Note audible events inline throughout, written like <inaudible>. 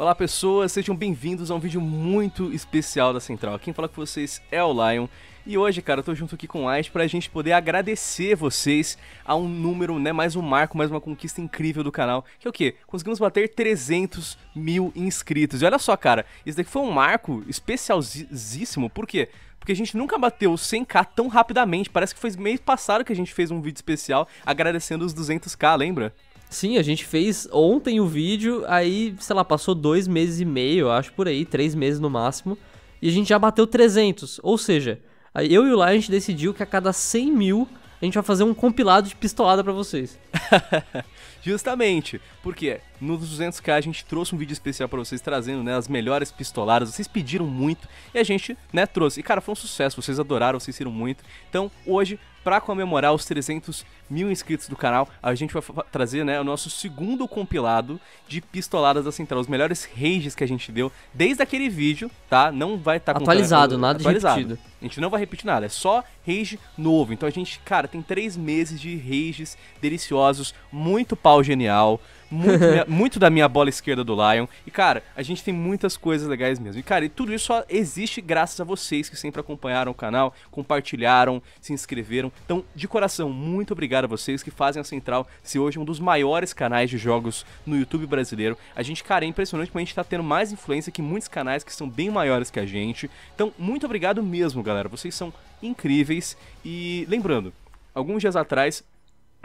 Olá pessoas, sejam bem-vindos a um vídeo muito especial da Central. Quem fala com vocês é o Lion. E hoje, cara, eu tô junto aqui com o Ais pra gente poder agradecer vocês a um número, né, mais um marco, mais uma conquista incrível do canal, que é o quê? Conseguimos bater 300 mil inscritos. E olha só, cara, isso daqui foi um marco especialíssimo, por quê? porque a gente nunca bateu 100k tão rapidamente. Parece que foi mês passado que a gente fez um vídeo especial agradecendo os 200k, lembra? Sim, a gente fez ontem o vídeo, aí, sei lá, passou dois meses e meio, acho, por aí, três meses no máximo, e a gente já bateu 300, ou seja, eu e o Lai, a gente decidiu que a cada 100 mil a gente vai fazer um compilado de pistolada para vocês. <laughs> Justamente, porque nos 200k a gente trouxe um vídeo especial para vocês trazendo né, as melhores pistoladas, vocês pediram muito e a gente né, trouxe. E cara, foi um sucesso, vocês adoraram, vocês viram muito. Então hoje para comemorar os 300 mil inscritos do canal, a gente vai trazer né, o nosso segundo compilado de pistoladas da Central, os melhores rages que a gente deu desde aquele vídeo, tá? Não vai estar tá atualizado, nada atualizado. de repetido. A gente não vai repetir nada, é só rage novo. Então a gente, cara, tem três meses de rages deliciosos, muito pau genial muito, minha, muito da minha bola esquerda do Lion. E, cara, a gente tem muitas coisas legais mesmo. E, cara, e tudo isso só existe graças a vocês que sempre acompanharam o canal, compartilharam, se inscreveram. Então, de coração, muito obrigado a vocês que fazem a Central ser hoje um dos maiores canais de jogos no YouTube brasileiro. A gente, cara, é impressionante como a gente tá tendo mais influência que muitos canais que são bem maiores que a gente. Então, muito obrigado mesmo, galera. Vocês são incríveis. E lembrando, alguns dias atrás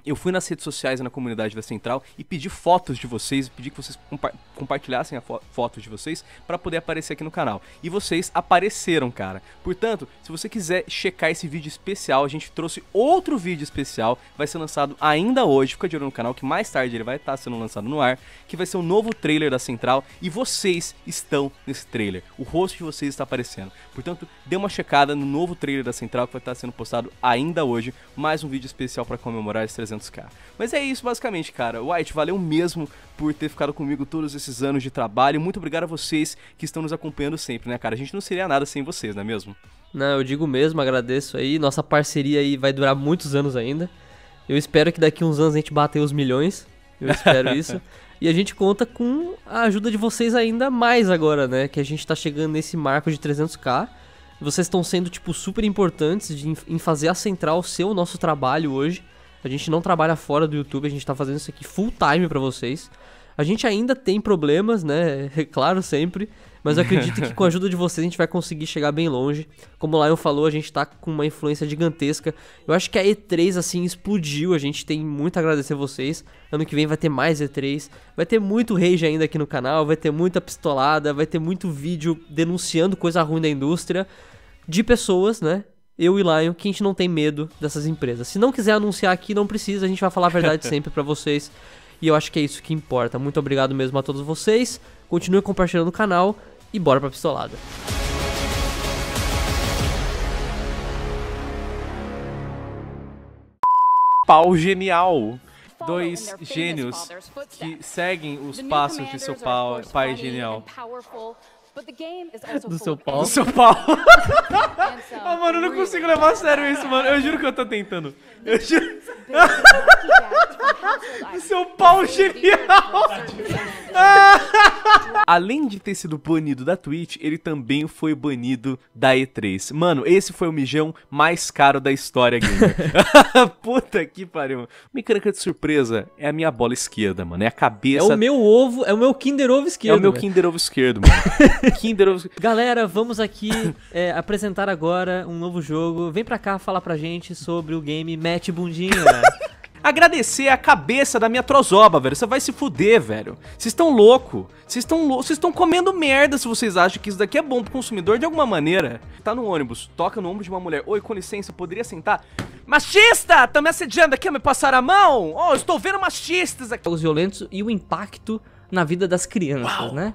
eu fui nas redes sociais na comunidade da Central e pedi fotos de vocês, pedi que vocês compa compartilhassem fo fotos de vocês para poder aparecer aqui no canal. E vocês apareceram, cara. Portanto, se você quiser checar esse vídeo especial, a gente trouxe outro vídeo especial, vai ser lançado ainda hoje, fica de olho no canal que mais tarde ele vai estar tá sendo lançado no ar, que vai ser um novo trailer da Central e vocês estão nesse trailer. O rosto de vocês está aparecendo. Portanto, dê uma checada no novo trailer da Central que vai estar tá sendo postado ainda hoje, mais um vídeo especial para comemorar esse 300 300k. Mas é isso basicamente, cara. White, valeu mesmo por ter ficado comigo todos esses anos de trabalho. Muito obrigado a vocês que estão nos acompanhando sempre, né, cara? A gente não seria nada sem vocês, não é mesmo? Não, eu digo mesmo, agradeço aí. Nossa parceria aí vai durar muitos anos ainda. Eu espero que daqui uns anos a gente bata os milhões. Eu espero <laughs> isso. E a gente conta com a ajuda de vocês ainda mais agora, né? Que a gente tá chegando nesse marco de 300k. Vocês estão sendo, tipo, super importantes de, em fazer a Central ser o nosso trabalho hoje. A gente não trabalha fora do YouTube, a gente tá fazendo isso aqui full time para vocês. A gente ainda tem problemas, né? <laughs> É claro, sempre. Mas eu acredito que com a ajuda de vocês a gente vai conseguir chegar bem longe. Como o Lion falou, a gente tá com uma influência gigantesca. Eu acho que a E3, assim, explodiu. A gente tem muito a agradecer vocês. Ano que vem vai ter mais E3. Vai ter muito rage ainda aqui no canal. Vai ter muita pistolada. Vai ter muito vídeo denunciando coisa ruim da indústria. De pessoas, né? eu e Lion, que a gente não tem medo dessas empresas. Se não quiser anunciar aqui, não precisa, a gente vai falar a verdade <laughs> sempre para vocês. E eu acho que é isso que importa. Muito obrigado mesmo a todos vocês. Continue compartilhando o canal e bora pra pistolada. Pau genial. Dois gênios que seguem os passos de seu pai genial. Do seu pau. Do seu pau. mano, eu não consigo levar a sério isso, mano. Eu juro que eu tô tentando. <laughs> Seu pau genial! Além de ter sido banido da Twitch, ele também foi banido da E3. Mano, esse foi o mijão mais caro da história, gamer. <laughs> Puta que pariu. Mecânica de surpresa é a minha bola esquerda, mano. É a cabeça. É o meu ovo, é o meu Kinder Ovo esquerdo. É o meu mano. Kinder Ovo esquerdo, mano. <laughs> Kinder Ovo Galera, vamos aqui é, apresentar agora um novo jogo. Vem pra cá falar pra gente sobre o game Magic mete bundinha. <laughs> agradecer a cabeça da minha trozoba, velho. Você vai se fuder, velho. Vocês estão louco. Vocês estão louco. Vocês estão comendo merda se vocês acham que isso daqui é bom pro consumidor de alguma maneira. Tá no ônibus, toca no ombro de uma mulher. Oi, com licença, poderia sentar? Machista! Tá me assediando aqui a me passar a mão? Oh, estou vendo machistas aqui. Os violentos e o impacto na vida das crianças, Uau. né?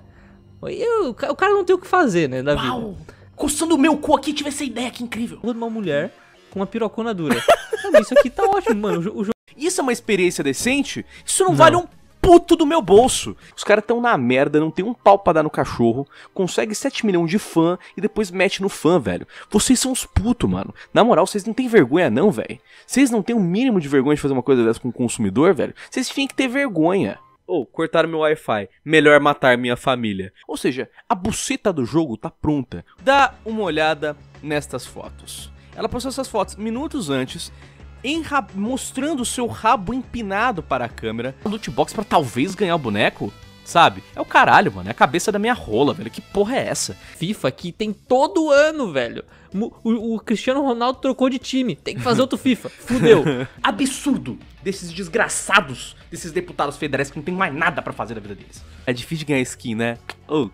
Eu, o cara não tem o que fazer, né, da Uau. vida. Coçando o meu cu aqui, tive essa ideia, que incrível. Uma mulher com uma pirocona dura. <laughs> isso aqui tá ótimo, mano. O, o jogo... Isso é uma experiência decente? Isso não, não. vale um puto do meu bolso. Os caras tão na merda, não tem um pau pra dar no cachorro, consegue 7 milhões de fã e depois mete no fã, velho. Vocês são uns putos, mano. Na moral, vocês não têm vergonha não, velho. Vocês não têm o um mínimo de vergonha de fazer uma coisa dessa com o um consumidor, velho. Vocês tinham que ter vergonha. Ou, oh, cortaram meu Wi-Fi. Melhor matar minha família. Ou seja, a buceta do jogo tá pronta. Dá uma olhada nestas fotos. Ela postou essas fotos minutos antes, mostrando o seu rabo empinado para a câmera. Um loot box para talvez ganhar o boneco? Sabe? É o caralho, mano. É a cabeça da minha rola, velho. Que porra é essa? FIFA que tem todo ano, velho. O, o Cristiano Ronaldo trocou de time. Tem que fazer outro FIFA. <laughs> Fudeu. Absurdo desses desgraçados, desses deputados federais que não tem mais nada para fazer na vida deles. É difícil de ganhar skin, né? Oh,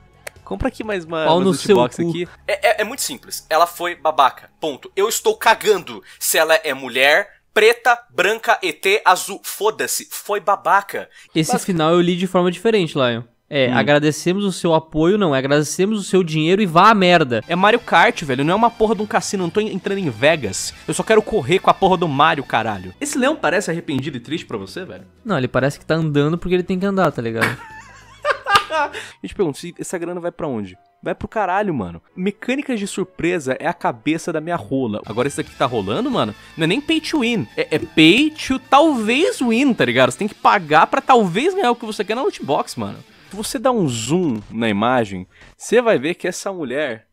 Compra aqui mais uma, uma no box cu. aqui. É, é, é muito simples. Ela foi babaca. Ponto. Eu estou cagando se ela é mulher, preta, branca, ET, azul. Foda-se, foi babaca. Esse Mas... final eu li de forma diferente, Lion. É, hum. agradecemos o seu apoio, não, é, agradecemos o seu dinheiro e vá a merda. É Mario Kart, velho, não é uma porra de um cassino, não tô entrando em Vegas. Eu só quero correr com a porra do Mario, caralho. Esse leão parece arrependido e triste pra você, velho? Não, ele parece que tá andando porque ele tem que andar, tá ligado? <laughs> Eu gente pergunta, essa grana vai para onde? Vai pro caralho, mano. Mecânicas de surpresa é a cabeça da minha rola. Agora isso daqui tá rolando, mano. Não é nem pay to win. É, é pay to talvez win, tá ligado? Você tem que pagar para talvez ganhar o que você quer na lootbox, mano. Se você dá um zoom na imagem, você vai ver que essa mulher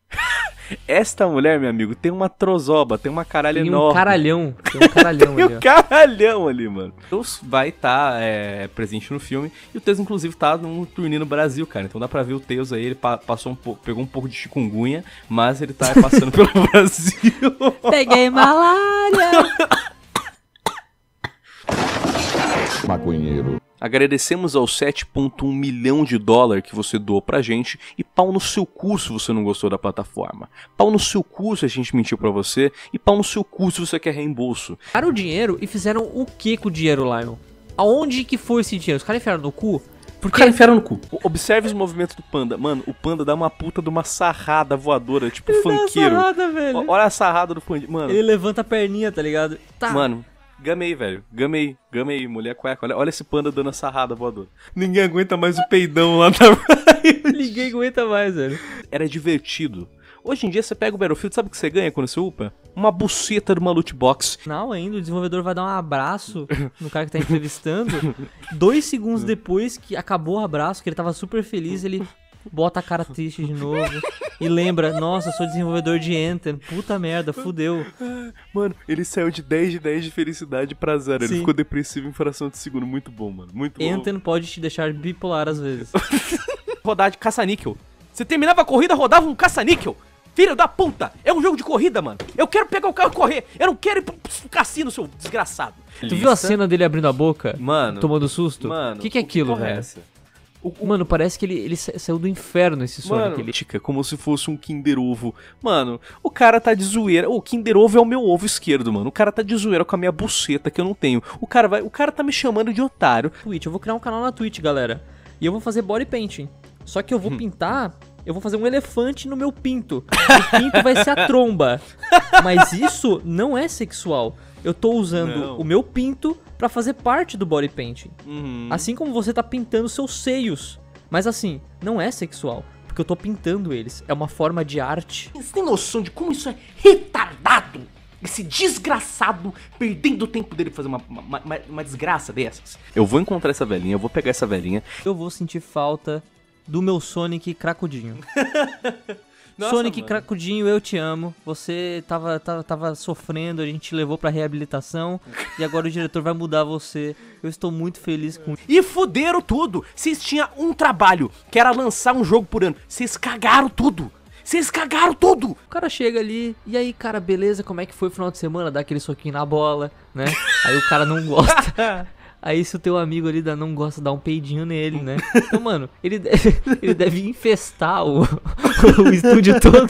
esta mulher, meu amigo, tem uma trozoba, tem uma caralha tem enorme. Tem um caralhão. Tem um caralhão tem <laughs> ali. Tem um caralhão ali, mano. Deus vai estar tá, é, presente no filme. E o Teus, inclusive, tá num turnê no Brasil, cara. Então dá pra ver o Teus aí. Ele pa passou um pouco, pegou um pouco de chikungunya, mas ele tá passando <laughs> pelo Brasil. Peguei malária! <laughs> maconheiro. Agradecemos aos 7.1 milhão de dólar que você doou pra gente e pau no seu cu se você não gostou da plataforma. Pau no seu cu se a gente mentiu pra você e pau no seu cu se você quer reembolso. Para o dinheiro e fizeram o que com o dinheiro, Lion? Aonde que foi esse dinheiro? Os caras enfiaram no cu? Porque... Cara, enfiaram no cu. Observe os movimentos do panda. Mano, o panda dá uma puta de uma sarrada voadora, tipo funkeiro. sarrada, velho. Olha a sarrada do panda. Mano. Ele levanta a perninha, tá ligado? Tá. Mano, Gamei, velho. Gamei. Gamei, mulher cueca. Olha, olha esse panda dando a sarrada voadora. Ninguém aguenta mais o peidão lá na <laughs> Ninguém aguenta mais, velho. Era divertido. Hoje em dia você pega o Battlefield, sabe o que você ganha quando você upa? Uma buceta de uma loot box. Não, ainda o desenvolvedor vai dar um abraço no cara que tá entrevistando. <laughs> Dois segundos depois que acabou o abraço, que ele tava super feliz, ele bota a cara triste de novo. e lembra, nossa, sou desenvolvedor de Enter. Puta merda, fudeu. Mano, ele saiu de 10 de 10 de felicidade pra zero. Sim. Ele ficou depressivo em fração de segundo. Muito bom, mano. Muito bom. Enter pode te deixar bipolar às vezes. <laughs> Rodar de caça-níquel. Você terminava a corrida, rodava um caça-níquel. Filho da puta! É um jogo de corrida, mano. Eu quero pegar o carro e correr. Eu não quero ir pro cassino, seu desgraçado. Lista. Tu viu a cena dele abrindo a boca? Mano. Tomando susto? Mano. Que que é aquilo, é velho? O, mano, parece que ele, ele saiu do inferno esse Sonic. Mano, ele... Como se fosse um Kinder Ovo. Mano, o cara tá de zoeira. O Kinder Ovo é o meu ovo esquerdo, mano. O cara tá de zoeira com a minha buceta que eu não tenho. O cara vai, o cara tá me chamando de otário. Twitch, eu vou criar um canal na Twitch, galera. E eu vou fazer body painting. Só que eu vou hum. pintar eu vou fazer um elefante no meu pinto. O pinto vai ser a tromba. <laughs> Mas isso não é sexual. Eu tô usando Não. o meu pinto para fazer parte do body painting. Uhum. Assim como você tá pintando seus seios. Mas assim, não é sexual porque eu tô pintando eles. É uma forma de arte. Você tem noção de como isso é retardado? Esse desgraçado perdendo o tempo dele pra fazer uma, uma, uma, uma desgraça dessas. Eu vou encontrar essa velhinha, eu vou pegar essa velhinha. Eu vou sentir falta do meu Sonic cracudinho. <laughs> Nossa, Sonic mano. Cracudinho, eu te amo. Você tava, tava, tava sofrendo, a gente te levou pra reabilitação e agora o diretor vai mudar você. Eu estou muito feliz com E fuderam tudo! Vocês tinham um trabalho, que era lançar um jogo por ano. Vocês cagaram tudo! Vocês cagaram tudo! O cara chega ali, e aí, cara, beleza, como é que foi o final de semana? Dá aquele soquinho na bola, né? <laughs> Aí o cara não gosta. <laughs> Aí se o teu amigo ali não gosta, dá um peidinho nele, né? <laughs> Então, mano, ele deve, <laughs> ele deve infestar o, <laughs> o estúdio todo.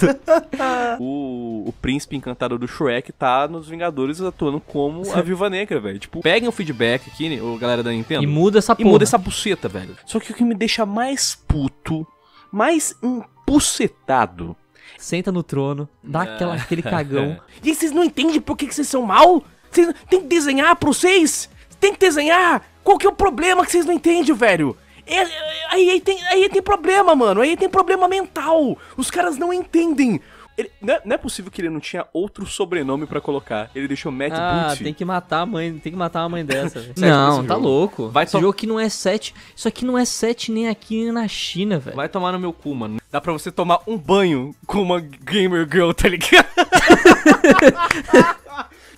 O, o príncipe encantado do Shrek tá nos Vingadores atuando como Sim. a Viúva Negra, velho. Tipo, peguem o feedback aqui, né, o galera da Nintendo. E muda essa porra. E muda essa buceta, velho. Só que o que me deixa mais puto, mais empucetado senta no trono, dá ah. aquela, aquele cagão. e vocês não entendem por que, que vocês são mal? Vocês tem que desenhar pra vocês? Tem que desenhar? Qual que é o problema que vocês não entendem, velho? É, é, é, aí, aí, tem, aí tem problema, mano. Aí tem problema mental. Os caras não entendem. Ele, não, é, não, é, possível que ele não tinha outro sobrenome para colocar. Ele deixou Matt ah, tem que matar a mãe, tem que matar a mãe <laughs> dessa. não, tá louco. Vai Esse to... jogo aqui não é 7. Isso aqui não é 7 nem aqui nem na China, velho. Vai tomar no meu cu, mano. Dá pra você tomar um banho com uma gamer girl, tá ligado? <laughs>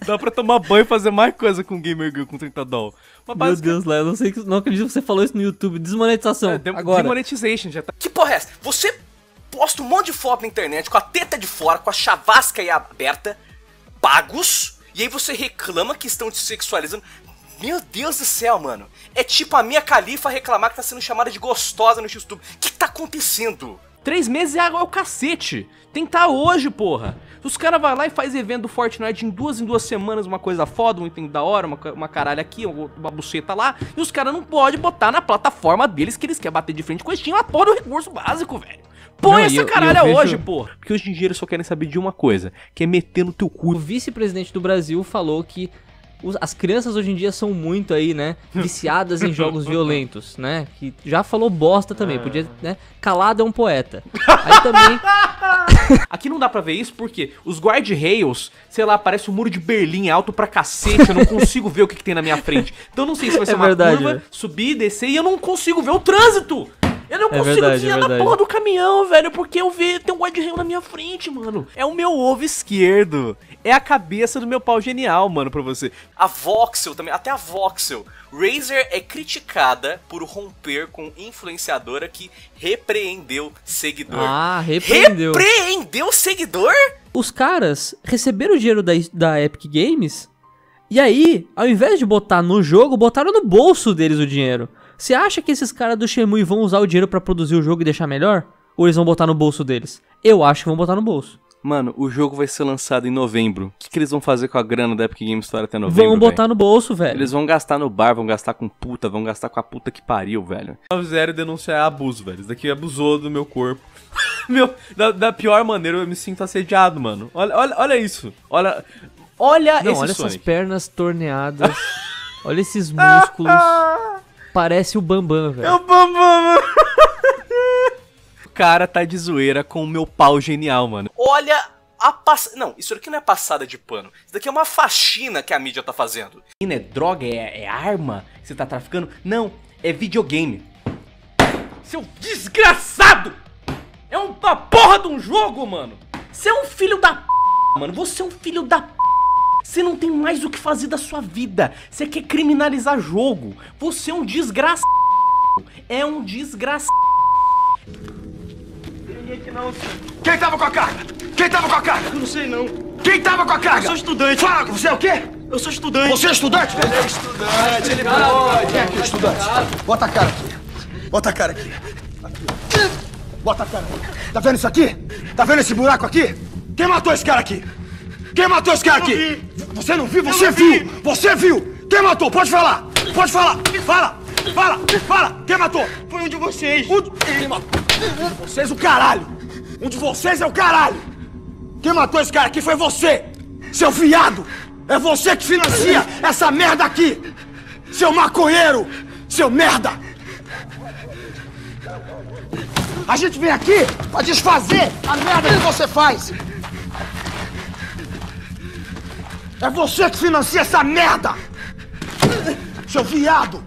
Dá pra tomar banho e fazer mais coisa com Gamer Girl com 30 doll. Mas Meu Deus, Léo, não, sei, não acredito que você falou isso no YouTube. Desmonetização. É, de agora. Demonetization já tá. Que porra é essa? Você posta um monte de foto na internet com a teta de fora, com a chavasca aí aberta, pagos, e aí você reclama que estão te sexualizando. Meu Deus do céu, mano. É tipo a minha califa reclamar que tá sendo chamada de gostosa no YouTube. O que, que tá acontecendo? Três meses é o cacete. Tentar tá hoje, porra. Os caras vão lá e faz evento do Fortnite em duas em duas semanas, uma coisa foda, um item da hora, uma, uma caralho aqui, uma buceta lá. E os caras não podem botar na plataforma deles que eles querem bater de frente com o Steam a porra do recurso básico, velho. Põe essa eu, caralha eu vejo... hoje, porra. Porque os engenheiros só querem saber de uma coisa, que é meter no teu cu. O vice-presidente do Brasil falou que as crianças hoje em dia são muito aí, né, <laughs> viciadas em jogos violentos, né? Que já falou bosta também, podia, né? Calado é um poeta. Aí também <laughs> Aqui não dá pra ver isso porque os guard-rails, sei lá, parece o um muro de Berlim alto pra cacete, eu não consigo ver o que, que, tem na minha frente. Então eu não sei se vai <laughs> é ser é uma verdade, curva, né? subir, descer e eu não consigo ver o trânsito. Eu não é consigo verdade, desviar é da porra do caminhão, velho, porque eu vi tem um guarda na minha frente, mano. É o meu ovo esquerdo. É a cabeça do meu pau genial, mano, pra você. A Voxel também, até a Voxel. Razer é criticada por romper com influenciadora que repreendeu seguidor. Ah, repreendeu. Repreendeu seguidor? Os caras receberam o dinheiro da, da Epic Games e aí, ao invés de botar no jogo, botaram no bolso deles o dinheiro. Você acha que esses caras do Shemui vão usar o dinheiro para produzir o jogo e deixar melhor? Ou eles vão botar no bolso deles? Eu acho que vão botar no bolso. Mano, o jogo vai ser lançado em novembro. O que, que eles vão fazer com a grana da Epic Games Store até novembro? Vão botar véio? no bolso, velho. Eles vão gastar no bar, vão gastar com puta, vão gastar com a puta que pariu, velho. 90 denunciar abuso, velho. Isso daqui abusou do meu corpo. <laughs> meu, da, da, pior maneira eu me sinto assediado, mano. Olha, olha, olha isso. Olha. Olha Não, esse olha Sonic. essas pernas torneadas. <laughs> olha esses músculos. <laughs> Parece o Bambam, velho. É o Bambam, O cara tá de zoeira com o meu pau genial, mano. Olha a pass... Não, isso aqui não é passada de pano. Isso daqui é uma faxina que a mídia tá fazendo. É droga? É, é arma você tá traficando? Não, é videogame. Seu desgraçado! É uma porra de um jogo, mano! Você é um filho da p... Mano, você é um filho da p... Você não tem mais o que fazer da sua vida. Você quer criminalizar jogo. Você é um desgraçado. É um desgraçado. Quem tava com a carga? Quem tava com a carga? Eu não sei não. Quem tava com a carga? Eu sou estudante. Fala, você é o quê? Eu sou estudante. Você é estudante? Ele é, é estudante, ele pode. Quem é aqui, é estudante? Bota a cara aqui. Bota a cara aqui. aqui. Bota a cara aqui. Tá vendo isso aqui? Tá vendo esse buraco aqui? Quem matou esse cara aqui? Quem matou esse cara aqui? Você não viu? Você viu! Você viu! Quem matou? Pode falar! Pode falar! Fala! Fala! Fala! Quem matou? Foi um de vocês! Um de... Quem matou? Vocês o caralho! Um de vocês é o caralho! Quem matou esse cara aqui foi você! Seu viado! É você que financia essa merda aqui! Seu maconheiro! Seu merda! A gente vem aqui pra desfazer a merda que você faz! É você que financia essa merda! Seu viado!